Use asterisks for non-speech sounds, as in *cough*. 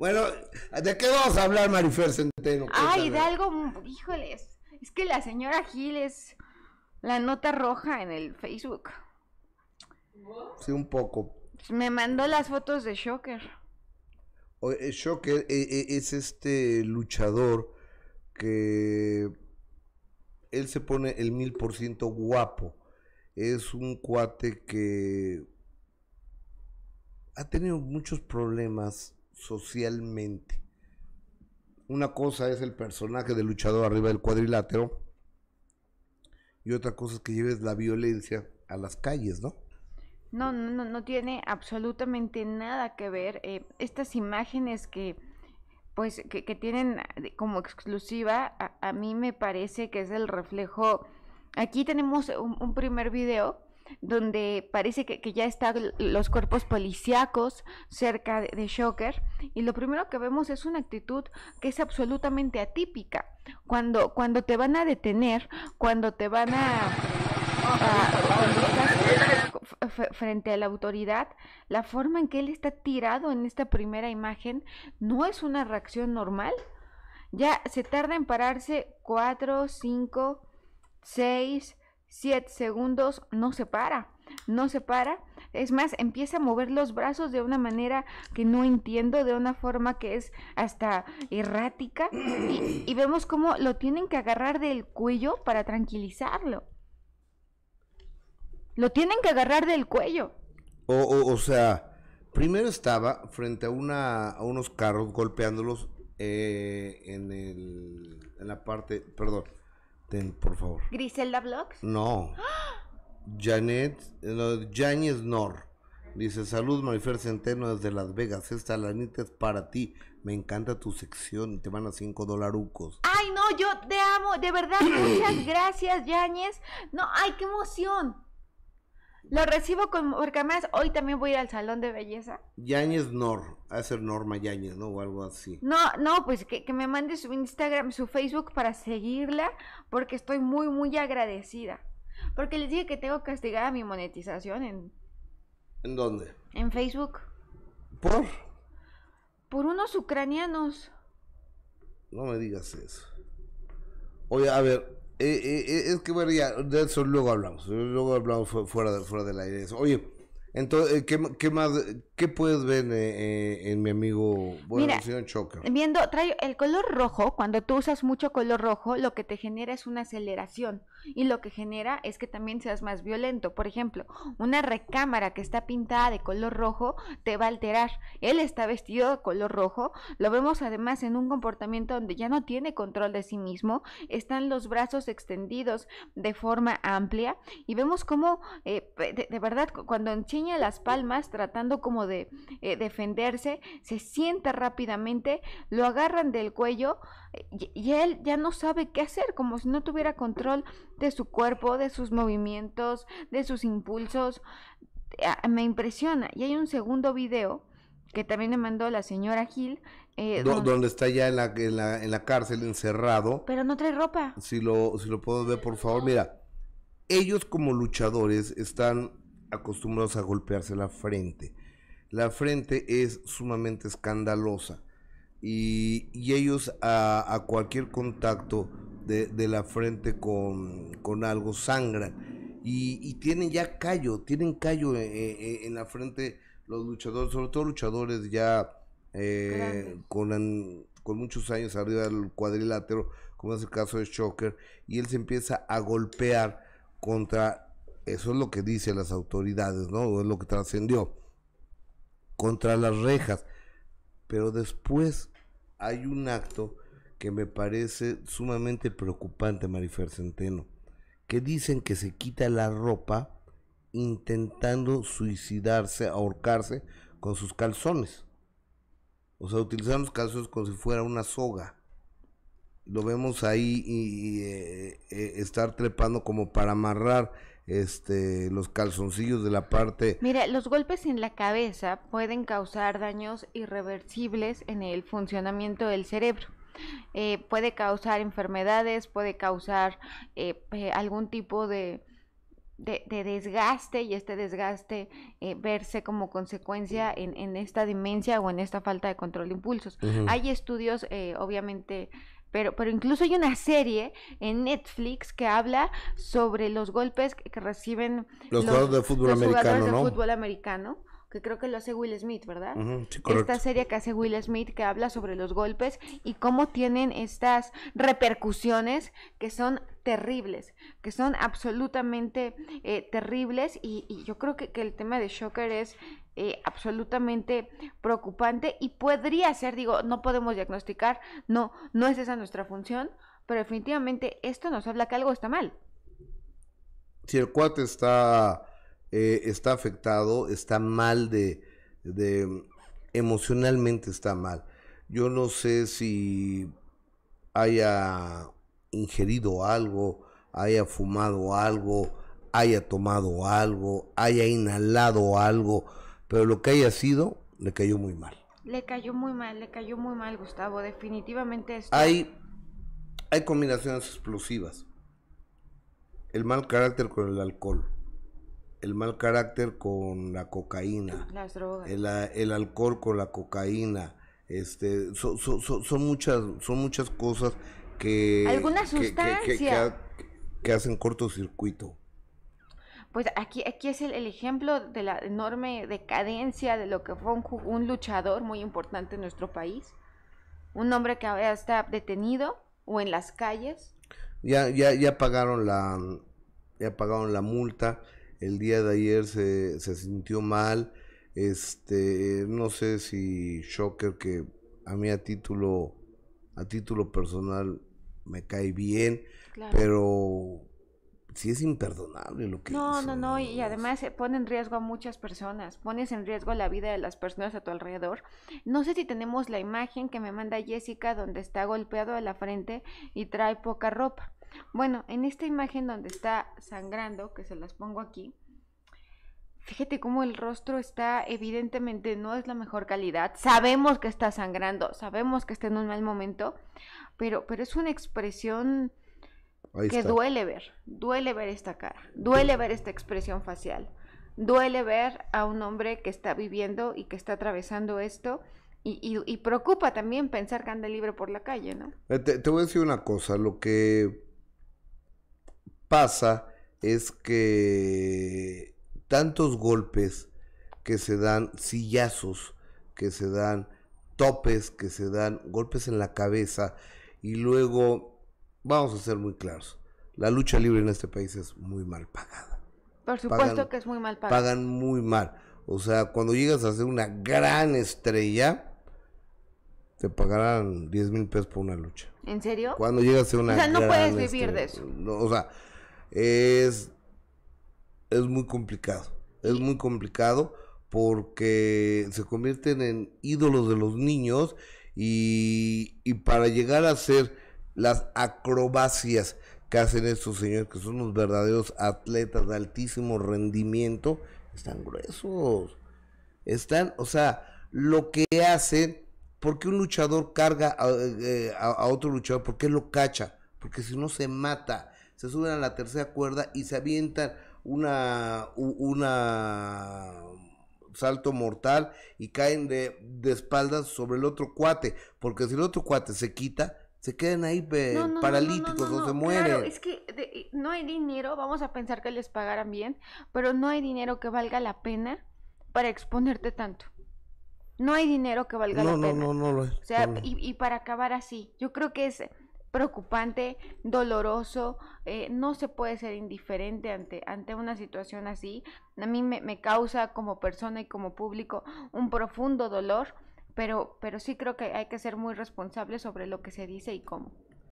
Bueno, ¿de qué vamos a hablar, Marifer Centeno? Ay, de algo, híjoles. Es que la señora Gil es la nota roja en el Facebook. Sí, un poco. Me mandó las fotos de Shocker. Eh, Shocker eh, eh, es este luchador que él se pone el mil por ciento guapo. Es un cuate que ha tenido muchos problemas socialmente. Una cosa es el personaje del luchador arriba del cuadrilátero y otra cosa es que lleves la violencia a las calles, ¿no? No, no, no tiene absolutamente nada que ver. Eh, estas imágenes que, pues, que, tienen eh, como exclusiva, a, mí me parece que es el reflejo. Aquí tenemos un, un primer video donde parece que, ya están los cuerpos policíacos cerca de, Shocker, y lo primero que vemos es una actitud que es absolutamente atípica. Cuando, cuando te van a detener, cuando te van a... frente a la autoridad, la forma en que él está tirado en esta primera imagen no es una reacción normal. Ya se tarda en pararse cuatro, cinco, seis, 7 segundos, no se para, no se para. Es más, empieza a mover los brazos de una manera que no entiendo, de una forma que es hasta errática. Y, vemos cómo lo tienen que agarrar del cuello para tranquilizarlo. Lo tienen que agarrar del cuello. O, o, sea, primero estaba frente a, una, a unos carros golpeándolos eh, en, el, en la parte, perdón, por favor. ¿Griselda Vlogs? No. *gasps* Janet, Janes Nor. Dice, salud Marifer Centeno desde Las Vegas. Esta lanita es para ti. Me encanta tu sección. Te van a cinco dolarucos. Ay, no, yo te amo. De verdad, muchas *clears throat* gracias, Yáñez. No, ay, qué emoción. Lo recibo con, porque además hoy también voy a ir al salón de belleza. Yañez Nor, hacer Norma Yañez, ¿no? O algo así. No, no, pues que, que, me mande su Instagram, su Facebook para seguirla, porque estoy muy, muy agradecida. Porque les dije que tengo castigada mi monetización en... ¿En dónde? En Facebook. ¿Por? Por unos ucranianos. No me digas eso. Oye, a ver, eh, eh, es que bueno, ya, de eso luego hablamos. Luego hablamos fuera, fuera del aire. Oye, entonces, eh, ¿qué, ¿qué, más, qué puedes ver en mi amigo, bueno, Mira, Viendo, trae el color rojo, cuando tú usas mucho color rojo, lo que te genera es una aceleración y lo que genera es que también seas más violento. Por ejemplo, una recámara que está pintada de color rojo te va a alterar. Él está vestido de color rojo, lo vemos además en un comportamiento donde ya no tiene control de sí mismo, están los brazos extendidos de forma amplia y vemos cómo eh, de, verdad cuando enseña las palmas tratando como de eh, defenderse, se sienta rápidamente, lo agarran del cuello, y, él ya no sabe qué hacer, como si no tuviera control de su cuerpo, de sus movimientos, de sus impulsos. Ah, me impresiona. Y hay un segundo video que también me mandó la señora Gil. Eh, donde, está ya en la, cárcel, encerrado. Pero no trae ropa. Si lo, si lo puedo ver, por favor, mira. Ellos como luchadores están acostumbrados a golpearse la frente. La frente es sumamente escandalosa y, ellos a, cualquier contacto de, la frente con, algo sangran y, tienen ya callo, tienen callo eh, eh, en, la frente los luchadores, sobre todo luchadores ya eh, con, con muchos años arriba del cuadrilátero, como es el caso de Shocker, y él se empieza a golpear contra, eso es lo que dicen las autoridades, ¿no? Es lo que trascendió, contra las rejas pero después hay un acto que me parece sumamente preocupante, Marifer Centeno, que dicen que se quita la ropa intentando suicidarse, ahorcarse con sus calzones. O sea, utilizan los calzones como si fuera una soga. Lo vemos ahí y, eh, eh, estar trepando como para amarrar este, los calzoncillos de la parte. Mira, los golpes en la cabeza pueden causar daños irreversibles en el funcionamiento del cerebro. Eh, puede causar enfermedades, puede causar eh, algún tipo de, desgaste y este desgaste eh, verse como consecuencia en, esta demencia o en esta falta de control de impulsos. Hay estudios, obviamente, pero, pero incluso hay una serie en Netflix que habla sobre los golpes que, reciben los, jugadores de fútbol los americano, de fútbol americano que creo que lo hace Will Smith, ¿verdad? esta serie que hace Will Smith que habla sobre los golpes y cómo tienen estas repercusiones que son terribles, que son absolutamente eh, terribles y, y, yo creo que, que, el tema de Shocker es eh, absolutamente preocupante y podría ser, digo, no podemos diagnosticar, no, no es esa nuestra función, pero definitivamente esto nos habla que algo está mal. Si el cuate está, eh, está afectado, está mal de, mm, emocionalmente está mal. Yo no sé si haya ingerido algo, haya fumado algo, haya tomado algo, haya inhalado algo pero lo que haya sido, le cayó muy mal. Le cayó muy mal, le cayó muy mal, Gustavo. Definitivamente esto. Hay, hay combinaciones explosivas. El mal carácter con el alcohol. El mal carácter con la cocaína. Las drogas. El, alcohol con la cocaína. Este, son, muchas, son muchas cosas que. Algunas que, hacen cortocircuito pues aquí, aquí es el, ejemplo de la enorme decadencia de lo que fue un, luchador muy importante en nuestro país. Un hombre que ahora está detenido o en las calles. Ya, ya, ya pagaron la, pagaron la multa. El día de ayer se, sintió mal. Este, no sé si Shocker, que a mí a título, a título personal me cae bien, pero sí es imperdonable lo que No, no, no, y además eh, pone en riesgo a muchas personas, pones en riesgo la vida de las personas a tu alrededor. No sé si tenemos la imagen que me manda Jessica donde está golpeado a la frente y trae poca ropa. Bueno, en esta imagen donde está sangrando, que se las pongo aquí, fíjate cómo el rostro está evidentemente no es la mejor calidad. Sabemos que está sangrando, sabemos que está en un mal momento, pero pero es una expresión que duele ver, duele ver esta cara, duele ver esta expresión facial, duele ver a un hombre que está viviendo y que está atravesando esto y, preocupa también pensar que anda libre por la calle, ¿no? Eh, te, te, voy a decir una cosa, lo que pasa es que tantos golpes que se dan, sillazos que se dan, topes que se dan, golpes en la cabeza y luego vamos a ser muy claros, la lucha libre en este país es muy mal pagada. Por supuesto que es muy mal pagada. Pagan muy mal. O sea, cuando llegas a ser una gran estrella, te pagarán 10 mil pesos por una lucha. ¿En serio? Cuando llegas a ser una... estrella. O sea, no puedes vivir de eso. o sea, es, es muy complicado. Es muy complicado porque se convierten en ídolos de los niños y, y para llegar a ser las acrobacias que hacen estos señores, que son los verdaderos atletas de altísimo rendimiento, están gruesos. Están, o sea, lo que hacen, porque un luchador carga a, eh, otro luchador? porque lo cacha? Porque si no se mata, se suben a la tercera cuerda y se avientan una, una salto mortal y caen de, de espaldas sobre el otro cuate, porque si el otro cuate se quita, se quedan ahí paralíticos no, se mueren. es que eh, no hay dinero, vamos a pensar que les pagaran bien, pero no hay dinero que valga la pena para exponerte tanto. No hay dinero que valga la pena. No, no, no, O sea, y, para acabar así, yo creo que es preocupante, doloroso, eh, no se puede ser indiferente ante, ante una situación así. A mí me, me causa como persona y como público un profundo dolor pero, pero sí creo que hay que ser muy responsable sobre lo que se dice y cómo.